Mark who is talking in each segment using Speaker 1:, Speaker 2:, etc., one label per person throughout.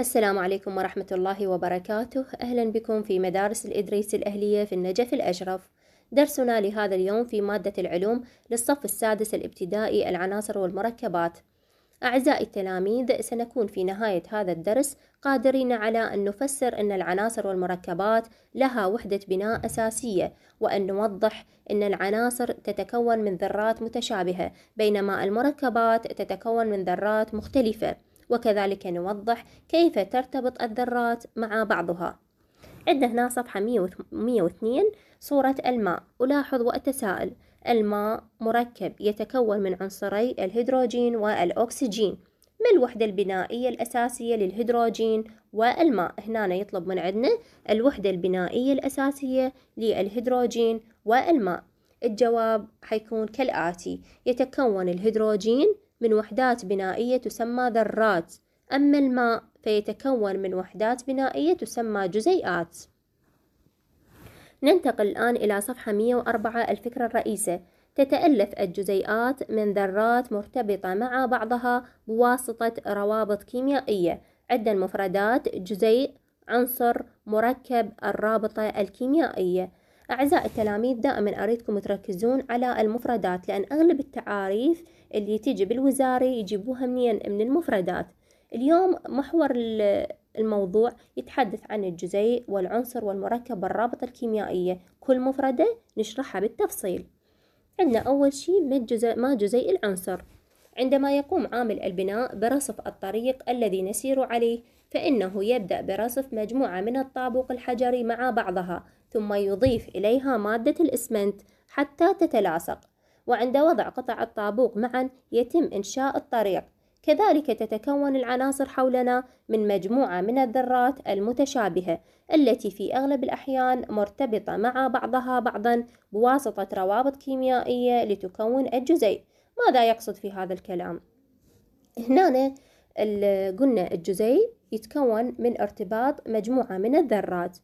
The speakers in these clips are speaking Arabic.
Speaker 1: السلام عليكم ورحمة الله وبركاته أهلا بكم في مدارس الإدريس الأهلية في النجف الأشرف درسنا لهذا اليوم في مادة العلوم للصف السادس الابتدائي العناصر والمركبات أعزائي التلاميذ سنكون في نهاية هذا الدرس قادرين على أن نفسر أن العناصر والمركبات لها وحدة بناء أساسية وأن نوضح أن العناصر تتكون من ذرات متشابهة بينما المركبات تتكون من ذرات مختلفة وكذلك نوضح كيف ترتبط الذرات مع بعضها عندنا هنا صفحة 102 صورة الماء ألاحظ وأتساءل الماء مركب يتكون من عنصري الهيدروجين والأكسجين ما الوحدة البنائية الأساسية للهيدروجين والماء هنا يطلب من عندنا الوحدة البنائية الأساسية للهيدروجين والماء الجواب حيكون كالآتي يتكون الهيدروجين من وحدات بنائية تسمى ذرات أما الماء فيتكون من وحدات بنائية تسمى جزيئات ننتقل الآن إلى صفحة 104 الفكرة الرئيسة تتألف الجزيئات من ذرات مرتبطة مع بعضها بواسطة روابط كيميائية عدة مفردات جزيء عنصر مركب الرابطة الكيميائية أعزائي التلاميذ دائما أريدكم تركزون على المفردات لأن أغلب التعاريف اللي تيجي بالوزارة يجيبوها منين من المفردات اليوم محور الموضوع يتحدث عن الجزيء والعنصر والمركب والرابطة الكيميائية كل مفردة نشرحها بالتفصيل عندنا أول شيء ما جزيء ما جزيء العنصر عندما يقوم عامل البناء برصف الطريق الذي نسير عليه فإنه يبدأ برصف مجموعة من الطابق الحجري مع بعضها ثم يضيف إليها مادة الإسمنت حتى تتلاصق وعند وضع قطع الطابوق معا يتم إنشاء الطريق كذلك تتكون العناصر حولنا من مجموعة من الذرات المتشابهة التي في أغلب الأحيان مرتبطة مع بعضها بعضا بواسطة روابط كيميائية لتكون الجزيء ماذا يقصد في هذا الكلام؟ هنا قلنا الجزيء يتكون من ارتباط مجموعة من الذرات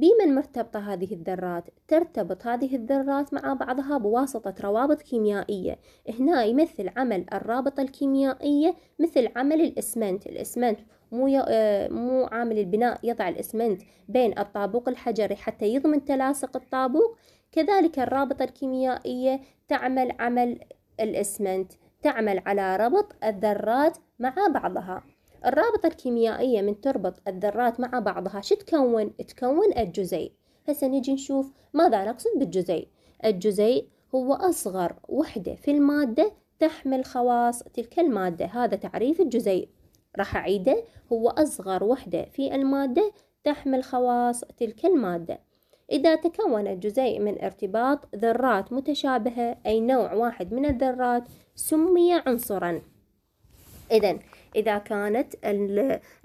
Speaker 1: بمن مرتبطة هذه الذرات ترتبط هذه الذرات مع بعضها بواسطة روابط كيميائية هنا يمثل عمل الرابطة الكيميائية مثل عمل الإسمنت الإسمنت مو ي... آه، مو عامل البناء يضع الإسمنت بين الطابوق الحجري حتى يضمن تلاصق الطابوق كذلك الرابطة الكيميائية تعمل عمل الإسمنت تعمل على ربط الذرات مع بعضها الرابطة الكيميائية من تربط الذرات مع بعضها شو تكون؟ تكون الجزيء هسه نجي نشوف ماذا نقصد بالجزيء الجزيء هو أصغر وحدة في المادة تحمل خواص تلك المادة هذا تعريف الجزيء راح أعيده هو أصغر وحدة في المادة تحمل خواص تلك المادة إذا تكون الجزيء من ارتباط ذرات متشابهة أي نوع واحد من الذرات سمي عنصرا إذا إذا كانت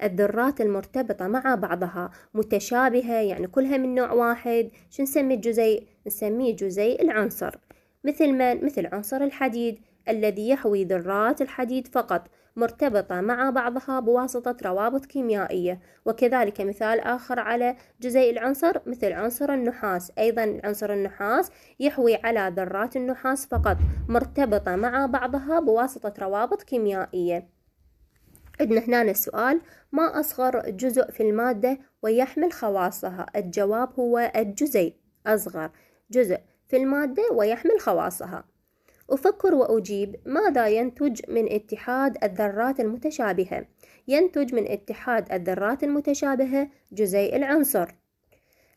Speaker 1: الذرات المرتبطة مع بعضها متشابهة يعني كلها من نوع واحد شو نسمي الجزيء؟ نسميه جزيء العنصر مثل من؟ مثل عنصر الحديد الذي يحوي ذرات الحديد فقط مرتبطة مع بعضها بواسطة روابط كيميائية وكذلك مثال آخر على جزيء العنصر مثل عنصر النحاس أيضا عنصر النحاس يحوي على ذرات النحاس فقط مرتبطة مع بعضها بواسطة روابط كيميائية عندنا هنا السؤال ما أصغر جزء في المادة ويحمل خواصها الجواب هو الجزيء أصغر جزء في المادة ويحمل خواصها أفكر وأجيب ماذا ينتج من اتحاد الذرات المتشابهة؟ ينتج من اتحاد الذرات المتشابهة جزيء العنصر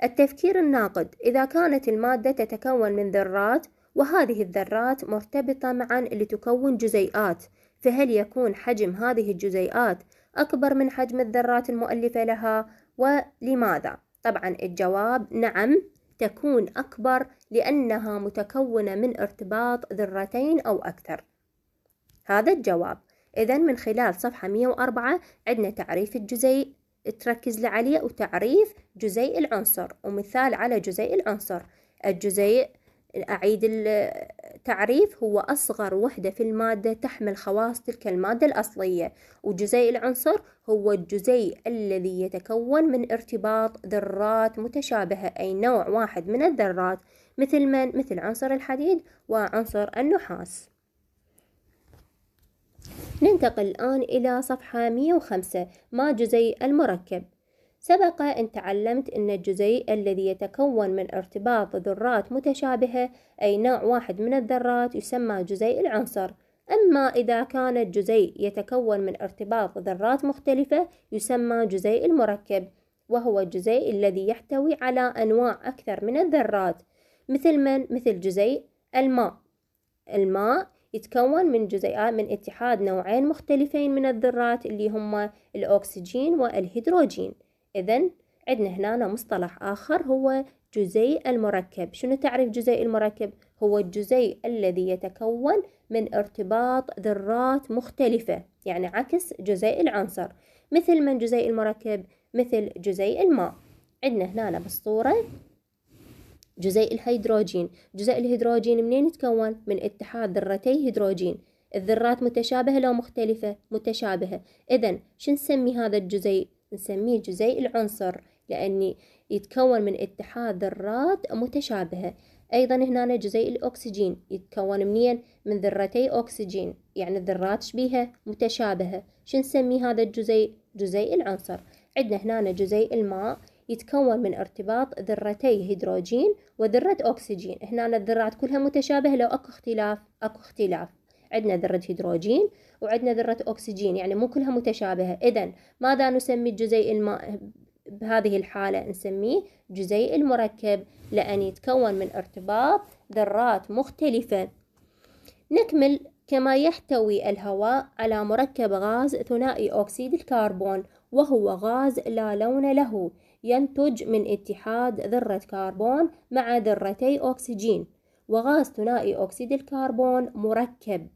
Speaker 1: التفكير الناقد إذا كانت المادة تتكون من ذرات وهذه الذرات مرتبطة معا لتكون جزيئات فهل يكون حجم هذه الجزيئات أكبر من حجم الذرات المؤلفة لها ولماذا؟ طبعا الجواب نعم تكون أكبر لأنها متكونة من ارتباط ذرتين أو أكثر هذا الجواب إذا من خلال صفحة 104 عندنا تعريف الجزيء تركز عليه وتعريف جزيء العنصر ومثال على جزيء العنصر الجزيء أعيد التعريف هو أصغر وحدة في المادة تحمل خواص تلك المادة الأصلية وجزيء العنصر هو الجزيء الذي يتكون من ارتباط ذرات متشابهة أي نوع واحد من الذرات مثل من؟ مثل عنصر الحديد وعنصر النحاس ننتقل الآن إلى صفحة 105 ما جزيء المركب سبق أن تعلمت أن الجزيء الذي يتكون من ارتباط ذرات متشابهة أي نوع واحد من الذرات يسمى جزيء العنصر أما إذا كان الجزيء يتكون من ارتباط ذرات مختلفة يسمى جزيء المركب وهو الجزيء الذي يحتوي على أنواع أكثر من الذرات مثل من؟ مثل جزيء الماء الماء يتكون من جزيئات من اتحاد نوعين مختلفين من الذرات اللي هما الأكسجين والهيدروجين إذا عندنا هنا مصطلح آخر هو جزيء المركب شنو تعريف جزيء المركب؟ هو الجزيء الذي يتكون من ارتباط ذرات مختلفة يعني عكس جزيء العنصر مثل من جزيء المركب؟ مثل جزيء الماء عندنا هنا بالصورة جزيء الهيدروجين جزيء الهيدروجين منين يتكون؟ من اتحاد ذرتي هيدروجين الذرات متشابهة لو مختلفة؟ متشابهة إذا شنو نسمي هذا الجزيء؟ نسميه جزيء العنصر لأن يتكون من اتحاد ذرات متشابهة أيضا هنا جزيء الأكسجين يتكون منين؟ من ذرتي أكسجين يعني الذرات شبيهة متشابهة شو نسمي هذا الجزيء؟ جزيء العنصر عندنا هنا جزيء الماء يتكون من ارتباط ذرتي هيدروجين وذرة أكسجين هنا الذرات كلها متشابهة لو أكو اختلاف أكو اختلاف عندنا ذرة هيدروجين وعندنا ذرة أكسجين يعني مو كلها متشابهة إذا ماذا نسمي الجزيء الماء بهذه الحالة نسميه جزيء المركب لأن يتكون من ارتباط ذرات مختلفة نكمل كما يحتوي الهواء على مركب غاز ثنائي أكسيد الكربون وهو غاز لا لون له ينتج من اتحاد ذرة كربون مع ذرتي أكسجين وغاز ثنائي أكسيد الكربون مركب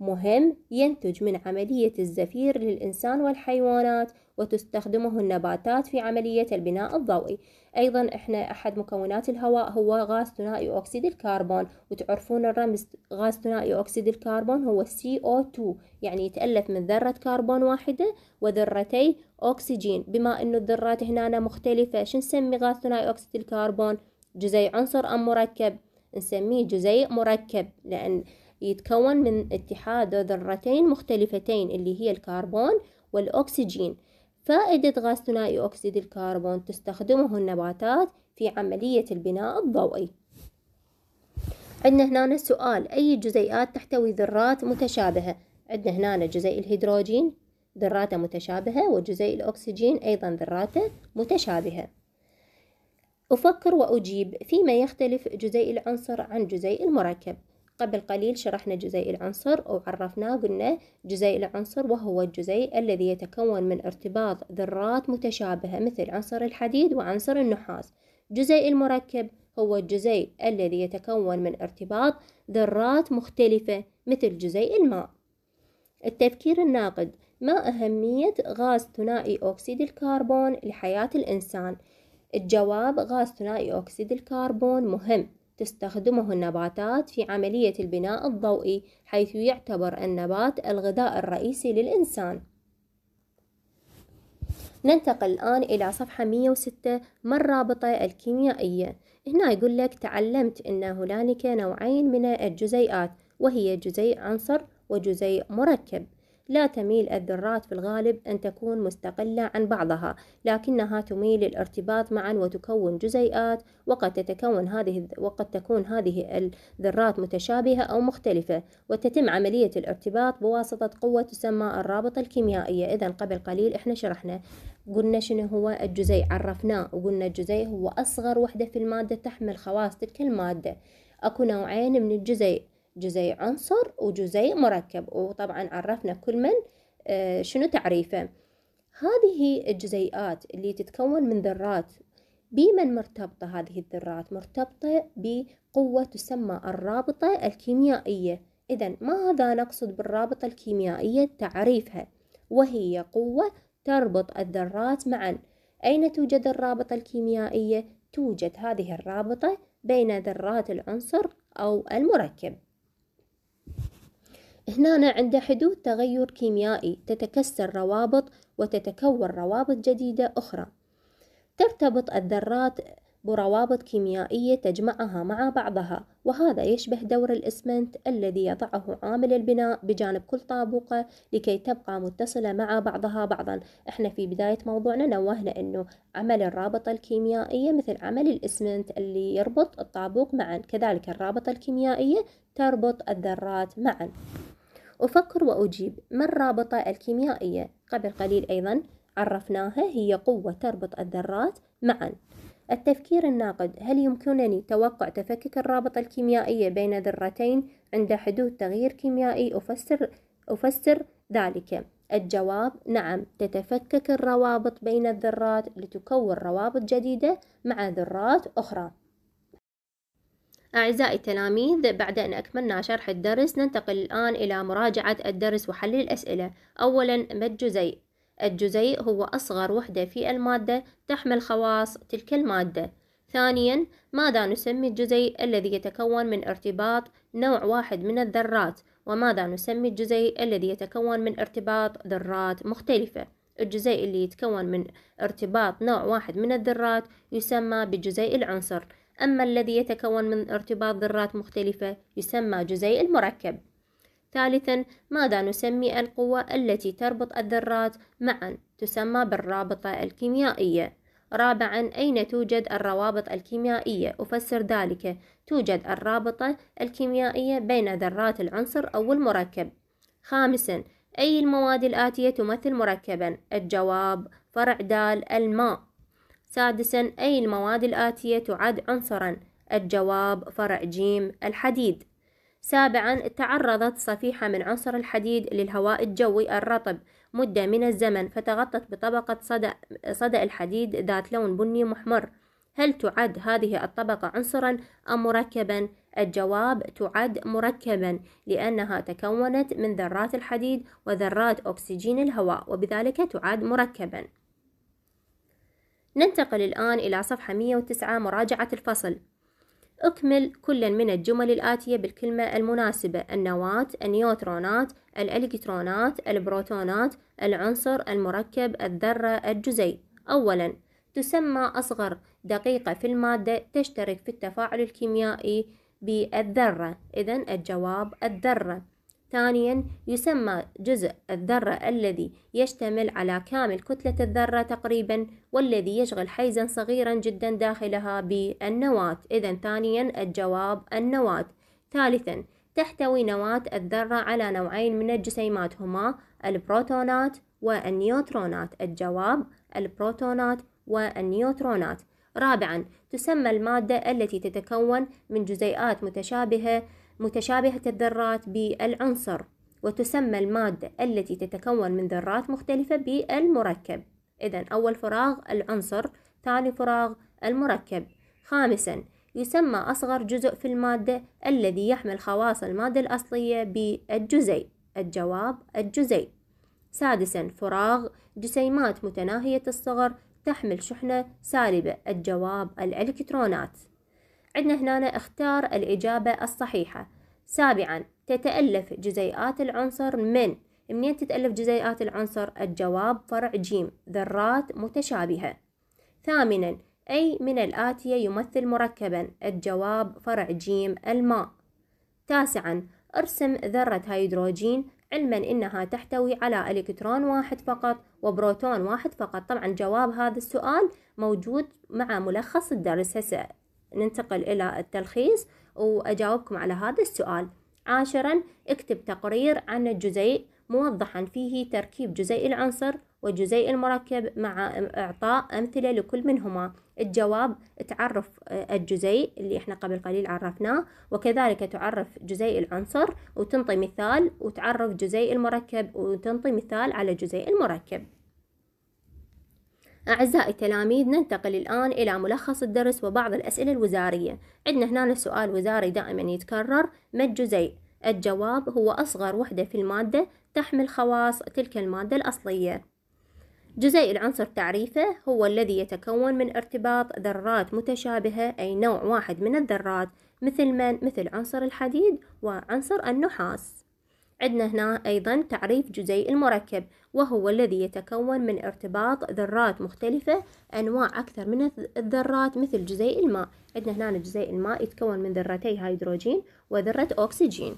Speaker 1: مهم ينتج من عملية الزفير للإنسان والحيوانات وتستخدمه النباتات في عملية البناء الضوئي أيضا إحنا أحد مكونات الهواء هو غاز ثنائي أكسيد الكربون وتعرفون الرمز غاز ثنائي أكسيد الكربون هو CO2 يعني يتألف من ذرة كربون واحدة وذرتي أكسجين بما أنه الذرات هنا مختلفة شو نسمي غاز ثنائي أكسيد الكربون جزيء عنصر أم مركب نسميه جزيء مركب لأن يتكون من اتحاد ذرتين مختلفتين اللي هي الكربون والأكسجين فائدة غاز ثنائي أكسيد الكربون تستخدمه النباتات في عملية البناء الضوئي عندنا هنا السؤال أي جزيئات تحتوي ذرات متشابهة عندنا هنا جزيء الهيدروجين ذراته متشابهة وجزيء الأكسجين أيضا ذراته متشابهة أفكر وأجيب فيما يختلف جزيء العنصر عن جزيء المركب قبل قليل شرحنا جزيء العنصر وعرفناه قلنا جزيء العنصر وهو الجزيء الذي يتكون من ارتباط ذرات متشابهة مثل عنصر الحديد وعنصر النحاس جزيء المركب هو الجزيء الذي يتكون من ارتباط ذرات مختلفة مثل جزيء الماء التفكير الناقد ما أهمية غاز ثنائي أكسيد الكربون لحياة الإنسان؟ الجواب غاز ثنائي أكسيد الكربون مهم تستخدمه النباتات في عملية البناء الضوئي حيث يعتبر النبات الغذاء الرئيسي للإنسان ننتقل الآن إلى صفحة 106 ما الرابطة الكيميائية هنا يقول لك تعلمت أن هنالك نوعين من الجزيئات وهي جزيء عنصر وجزيء مركب لا تميل الذرات في الغالب أن تكون مستقلة عن بعضها لكنها تميل للارتباط معا وتكون جزيئات وقد تتكون هذه وقد تكون هذه الذرات متشابهة أو مختلفة وتتم عملية الارتباط بواسطة قوة تسمى الرابطة الكيميائية إذا قبل قليل إحنا شرحنا قلنا شنو هو الجزيء عرفناه وقلنا الجزيء هو أصغر وحدة في المادة تحمل خواص تلك المادة أكو نوعين من الجزيء جزيء عنصر وجزيء مركب وطبعا عرفنا كل من آه، شنو تعريفه هذه الجزيئات اللي تتكون من ذرات بمن مرتبطة هذه الذرات مرتبطة بقوة تسمى الرابطة الكيميائية إذا ماذا نقصد بالرابطة الكيميائية تعريفها وهي قوة تربط الذرات معا أين توجد الرابطة الكيميائية؟ توجد هذه الرابطة بين ذرات العنصر أو المركب هنا عند حدوث تغير كيميائي تتكسر روابط وتتكون روابط جديدة أخرى ترتبط الذرات بروابط كيميائية تجمعها مع بعضها وهذا يشبه دور الإسمنت الذي يضعه عامل البناء بجانب كل طابقة لكي تبقى متصلة مع بعضها بعضا احنا في بداية موضوعنا نوهنا انه عمل الرابطة الكيميائية مثل عمل الإسمنت اللي يربط الطابق معا كذلك الرابطة الكيميائية تربط الذرات معا أفكر وأجيب ما الرابطة الكيميائية؟ قبل قليل أيضا عرفناها هي قوة تربط الذرات معا التفكير الناقد هل يمكنني توقع تفكك الرابطة الكيميائية بين ذرتين عند حدوث تغيير كيميائي أفسر, أفسر ذلك الجواب نعم تتفكك الروابط بين الذرات لتكون روابط جديدة مع ذرات أخرى أعزائي التلاميذ بعد أن أكملنا شرح الدرس ننتقل الآن إلى مراجعة الدرس وحل الأسئلة أولا ما الجزيء؟ الجزيء هو أصغر وحدة في المادة تحمل خواص تلك المادة ثانيا ماذا نسمي الجزيء الذي يتكون من ارتباط نوع واحد من الذرات وماذا نسمي الجزيء الذي يتكون من ارتباط ذرات مختلفة الجزيء اللي يتكون من ارتباط نوع واحد من الذرات يسمى بجزيء العنصر أما الذي يتكون من ارتباط ذرات مختلفة يسمى جزيء المركب ثالثا ماذا نسمي القوة التي تربط الذرات معا تسمى بالرابطة الكيميائية رابعا أين توجد الروابط الكيميائية أفسر ذلك توجد الرابطة الكيميائية بين ذرات العنصر أو المركب خامسا أي المواد الآتية تمثل مركبا الجواب فرع دال الماء سادسا أي المواد الآتية تعد عنصرا الجواب فرع جيم الحديد سابعا تعرضت صفيحة من عنصر الحديد للهواء الجوي الرطب مدة من الزمن فتغطت بطبقة صدأ, صدأ الحديد ذات لون بني محمر هل تعد هذه الطبقة عنصرا أم مركبا؟ الجواب تعد مركبا لأنها تكونت من ذرات الحديد وذرات أكسجين الهواء وبذلك تعد مركبا ننتقل الآن إلى صفحة 109 مراجعة الفصل أكمل كل من الجمل الآتية بالكلمة المناسبة النواة النيوترونات الإلكترونات البروتونات العنصر المركب الذرة الجزيء أولا تسمى أصغر دقيقة في المادة تشترك في التفاعل الكيميائي بالذرة إذا الجواب الذرة ثانيا يسمى جزء الذرة الذي يشتمل على كامل كتلة الذرة تقريبا والذي يشغل حيزا صغيرا جدا داخلها بالنواة إذا ثانيا الجواب النواة ثالثا تحتوي نواة الذرة على نوعين من الجسيمات هما البروتونات والنيوترونات الجواب البروتونات والنيوترونات رابعا تسمى المادة التي تتكون من جزيئات متشابهة متشابهة الذرات بالعنصر وتسمى المادة التي تتكون من ذرات مختلفة بالمركب إذا أول فراغ العنصر ثاني فراغ المركب خامسا يسمى أصغر جزء في المادة الذي يحمل خواص المادة الأصلية بالجزيء الجواب الجزيء سادسا فراغ جسيمات متناهية الصغر تحمل شحنة سالبة الجواب الإلكترونات عندنا هنا اختار الإجابة الصحيحة سابعا تتألف جزيئات العنصر من منين تتألف جزيئات العنصر الجواب فرع جيم ذرات متشابهة ثامنا أي من الآتية يمثل مركبا الجواب فرع جيم الماء تاسعا ارسم ذرة هيدروجين علما أنها تحتوي على إلكترون واحد فقط وبروتون واحد فقط طبعا جواب هذا السؤال موجود مع ملخص الدرس هسه ننتقل إلى التلخيص وأجاوبكم على هذا السؤال عاشرا اكتب تقرير عن الجزيء موضحا فيه تركيب جزيء العنصر والجزيء المركب مع إعطاء أمثلة لكل منهما الجواب تعرف آه، الجزيء اللي احنا قبل قليل عرفناه وكذلك تعرف جزيء العنصر وتنطي مثال وتعرف جزيء المركب وتنطي مثال على جزيء المركب أعزائي التلاميذ ننتقل الآن إلى ملخص الدرس وبعض الأسئلة الوزارية عندنا هنا سؤال وزاري دائما يتكرر ما الجزيء؟ الجواب هو أصغر وحدة في المادة تحمل خواص تلك المادة الأصلية جزيء العنصر تعريفه هو الذي يتكون من ارتباط ذرات متشابهة أي نوع واحد من الذرات مثل من مثل عنصر الحديد وعنصر النحاس عندنا هنا أيضا تعريف جزيء المركب وهو الذي يتكون من ارتباط ذرات مختلفة أنواع أكثر من الذرات مثل جزيء الماء عندنا هنا جزيء الماء يتكون من ذرتي هيدروجين وذرة أكسجين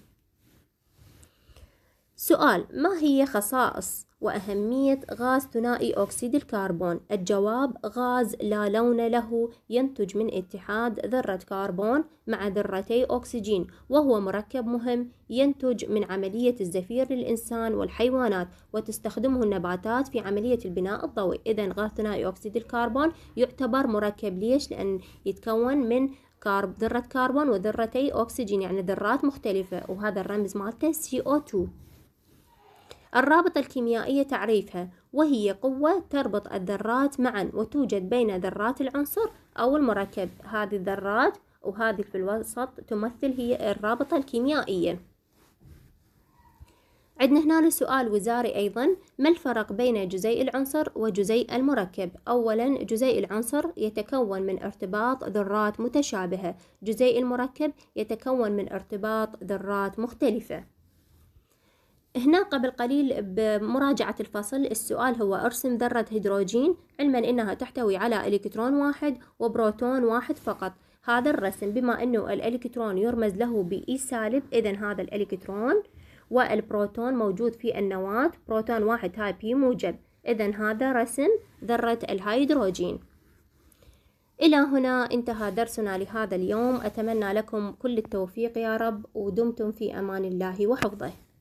Speaker 1: سؤال ما هي خصائص وأهمية غاز ثنائي أكسيد الكربون؟ الجواب غاز لا لون له ينتج من اتحاد ذرة كربون مع ذرتي أكسجين وهو مركب مهم ينتج من عملية الزفير للإنسان والحيوانات وتستخدمه النباتات في عملية البناء الضوئي إذا غاز ثنائي أكسيد الكربون يعتبر مركب ليش؟ لأن يتكون من كارب ذرة كربون وذرتي أكسجين يعني ذرات مختلفة وهذا الرمز مالته CO2 الرابطة الكيميائية تعريفها وهي قوة تربط الذرات معا وتوجد بين ذرات العنصر أو المركب هذه الذرات وهذه في الوسط تمثل هي الرابطة الكيميائية عندنا هنا سؤال وزاري أيضا ما الفرق بين جزيء العنصر وجزيء المركب؟ أولا جزيء العنصر يتكون من ارتباط ذرات متشابهة جزيء المركب يتكون من ارتباط ذرات مختلفة هنا قبل قليل بمراجعة الفصل السؤال هو ارسم ذرة هيدروجين علما انها تحتوي على الكترون واحد وبروتون واحد فقط هذا الرسم بما انه الالكترون يرمز له بإي سالب اذا هذا الالكترون والبروتون موجود في النواة بروتون واحد هاي بي موجب إذا هذا رسم ذرة الهيدروجين إلى هنا انتهى درسنا لهذا اليوم أتمنى لكم كل التوفيق يا رب ودمتم في أمان الله وحفظه